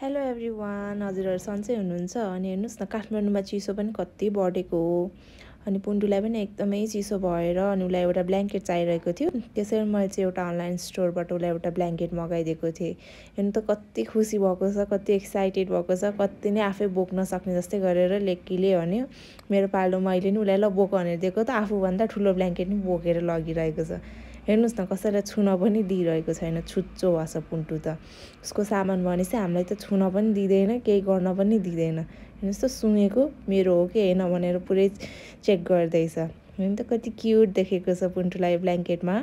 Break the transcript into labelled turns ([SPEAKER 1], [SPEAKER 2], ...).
[SPEAKER 1] hello every one हजुरहरू सन्चै हुनुहुन्छ अनि हेर्नुहोस् न काठमाडौँमा चिसो पनि कति बढेको हो अनि पुन्डुलाई पनि एकदमै चिसो भएर अनि उसलाई एउटा ब्ल्याङ्केट चाहिरहेको थियो त्यसरी मैले चाहिँ एउटा अनलाइन स्टोरबाट उसलाई एउटा ब्ल्याङ्केट मगाइदिएको थिएँ हेर्नु त कति खुसी भएको छ कति एक्साइटेड भएको छ कति नै आफै बोक्न सक्ने जस्तै गरेर लेकीले भन्यो मेरो पालो मैले नि उसलाई ल बोक भनेर दिएको त आफूभन्दा ठुलो ब्ल्याङ्केट नि बोकेर लगिरहेको छ हेर्नुहोस् न कसैलाई छुन पनि दिइरहेको छैन छुच्चो भएछ पुन्टु त उसको सामान भनेपछि हामीलाई त छुन पनि दिँदैन केही गर्न पनि दिँदैन हेर्नुहोस् त सुँगेको मेरो हो कि होइन भनेर पुरै चेक गर्दैछ होइन त कति क्युट देखेको छ पुन्टुलाई ब्ल्याङ्केटमा